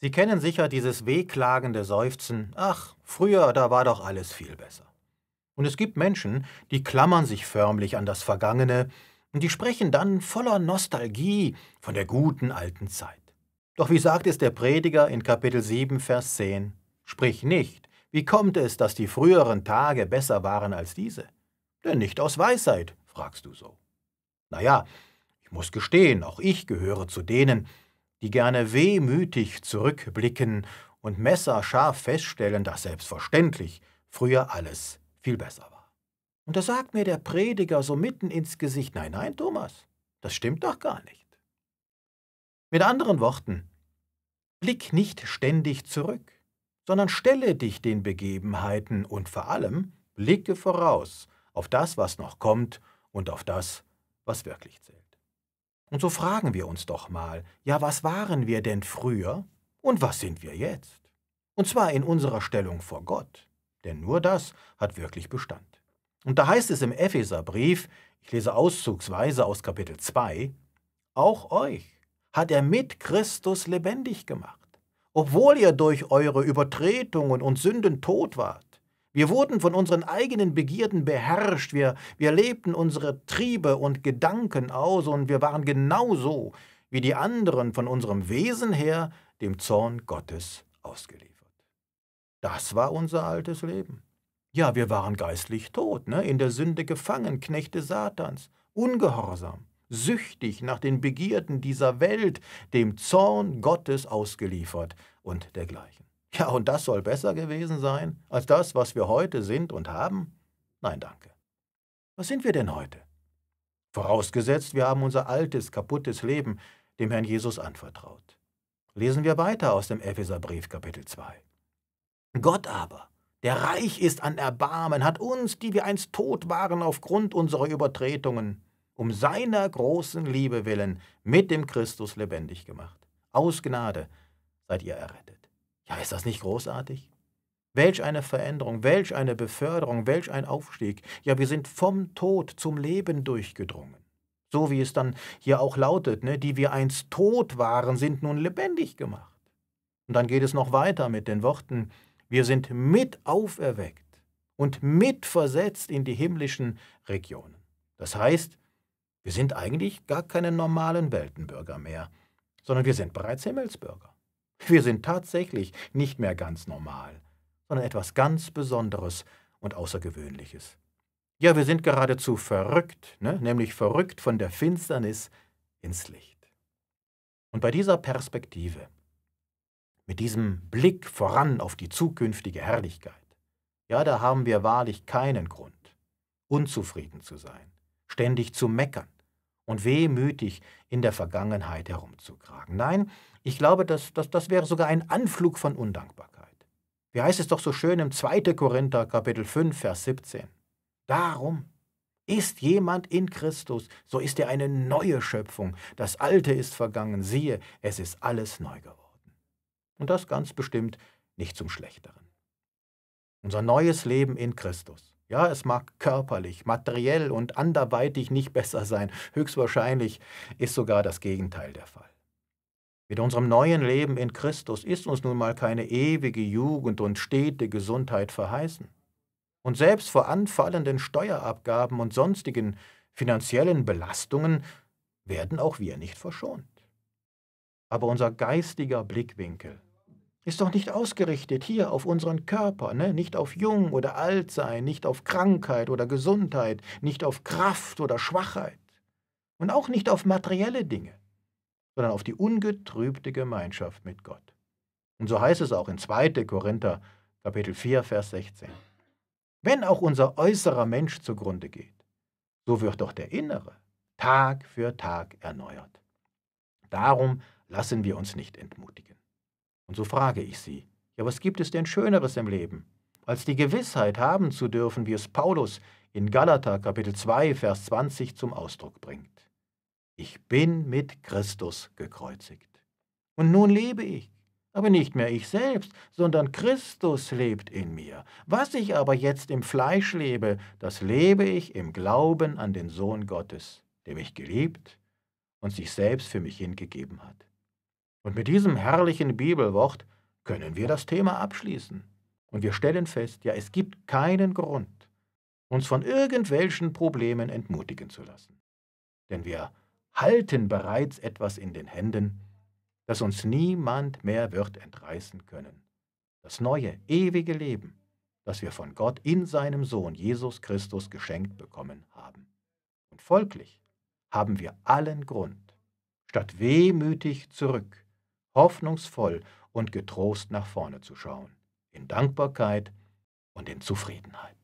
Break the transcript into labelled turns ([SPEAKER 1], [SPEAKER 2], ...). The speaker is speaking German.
[SPEAKER 1] Sie kennen sicher dieses wehklagende Seufzen, ach, früher, da war doch alles viel besser. Und es gibt Menschen, die klammern sich förmlich an das Vergangene und die sprechen dann voller Nostalgie von der guten alten Zeit. Doch wie sagt es der Prediger in Kapitel 7, Vers 10? Sprich nicht, wie kommt es, dass die früheren Tage besser waren als diese? Denn nicht aus Weisheit, fragst du so. Naja, ich muss gestehen, auch ich gehöre zu denen, die gerne wehmütig zurückblicken und messerscharf feststellen, dass selbstverständlich früher alles viel besser war. Und da sagt mir der Prediger so mitten ins Gesicht, nein, nein, Thomas, das stimmt doch gar nicht. Mit anderen Worten, blick nicht ständig zurück, sondern stelle dich den Begebenheiten und vor allem blicke voraus auf das, was noch kommt und auf das, was wirklich zählt. Und so fragen wir uns doch mal, ja, was waren wir denn früher und was sind wir jetzt? Und zwar in unserer Stellung vor Gott, denn nur das hat wirklich Bestand. Und da heißt es im Epheserbrief, ich lese auszugsweise aus Kapitel 2, auch euch hat er mit Christus lebendig gemacht, obwohl ihr durch eure Übertretungen und Sünden tot wart. Wir wurden von unseren eigenen Begierden beherrscht, wir, wir lebten unsere Triebe und Gedanken aus und wir waren genauso wie die anderen von unserem Wesen her dem Zorn Gottes ausgeliefert. Das war unser altes Leben. Ja, wir waren geistlich tot, ne? in der Sünde gefangen, Knechte Satans, ungehorsam, süchtig nach den Begierden dieser Welt, dem Zorn Gottes ausgeliefert und dergleichen. Ja, und das soll besser gewesen sein als das, was wir heute sind und haben? Nein, danke. Was sind wir denn heute? Vorausgesetzt, wir haben unser altes, kaputtes Leben dem Herrn Jesus anvertraut. Lesen wir weiter aus dem Epheserbrief Kapitel 2. Gott aber, der reich ist an Erbarmen, hat uns, die wir einst tot waren aufgrund unserer Übertretungen, um seiner großen Liebe willen mit dem Christus lebendig gemacht. Aus Gnade seid ihr errettet. Ja, ist das nicht großartig? Welch eine Veränderung, welch eine Beförderung, welch ein Aufstieg. Ja, wir sind vom Tod zum Leben durchgedrungen. So wie es dann hier auch lautet, ne? die wir einst tot waren, sind nun lebendig gemacht. Und dann geht es noch weiter mit den Worten, wir sind mit auferweckt und mit versetzt in die himmlischen Regionen. Das heißt, wir sind eigentlich gar keine normalen Weltenbürger mehr, sondern wir sind bereits Himmelsbürger. Wir sind tatsächlich nicht mehr ganz normal, sondern etwas ganz Besonderes und Außergewöhnliches. Ja, wir sind geradezu verrückt, ne? nämlich verrückt von der Finsternis ins Licht. Und bei dieser Perspektive, mit diesem Blick voran auf die zukünftige Herrlichkeit, ja, da haben wir wahrlich keinen Grund, unzufrieden zu sein, ständig zu meckern, und wehmütig in der Vergangenheit herumzukragen. Nein, ich glaube, das, das, das wäre sogar ein Anflug von Undankbarkeit. Wie heißt es doch so schön im 2. Korinther Kapitel 5, Vers 17? Darum ist jemand in Christus, so ist er eine neue Schöpfung. Das Alte ist vergangen, siehe, es ist alles neu geworden. Und das ganz bestimmt nicht zum Schlechteren. Unser neues Leben in Christus ja, es mag körperlich, materiell und anderweitig nicht besser sein. Höchstwahrscheinlich ist sogar das Gegenteil der Fall. Mit unserem neuen Leben in Christus ist uns nun mal keine ewige Jugend und stete Gesundheit verheißen. Und selbst vor anfallenden Steuerabgaben und sonstigen finanziellen Belastungen werden auch wir nicht verschont. Aber unser geistiger Blickwinkel ist doch nicht ausgerichtet hier auf unseren Körper, ne? nicht auf jung oder alt sein, nicht auf Krankheit oder Gesundheit, nicht auf Kraft oder Schwachheit und auch nicht auf materielle Dinge, sondern auf die ungetrübte Gemeinschaft mit Gott. Und so heißt es auch in 2. Korinther Kapitel 4, Vers 16. Wenn auch unser äußerer Mensch zugrunde geht, so wird doch der innere Tag für Tag erneuert. Darum lassen wir uns nicht entmutigen. Und so frage ich sie, ja, was gibt es denn Schöneres im Leben, als die Gewissheit haben zu dürfen, wie es Paulus in Galater Kapitel 2, Vers 20 zum Ausdruck bringt. Ich bin mit Christus gekreuzigt. Und nun lebe ich, aber nicht mehr ich selbst, sondern Christus lebt in mir. Was ich aber jetzt im Fleisch lebe, das lebe ich im Glauben an den Sohn Gottes, der mich geliebt und sich selbst für mich hingegeben hat. Und mit diesem herrlichen Bibelwort können wir das Thema abschließen. Und wir stellen fest, ja, es gibt keinen Grund, uns von irgendwelchen Problemen entmutigen zu lassen. Denn wir halten bereits etwas in den Händen, das uns niemand mehr wird entreißen können. Das neue, ewige Leben, das wir von Gott in seinem Sohn Jesus Christus geschenkt bekommen haben. Und folglich haben wir allen Grund, statt wehmütig zurück hoffnungsvoll und getrost nach vorne zu schauen, in Dankbarkeit und in Zufriedenheit.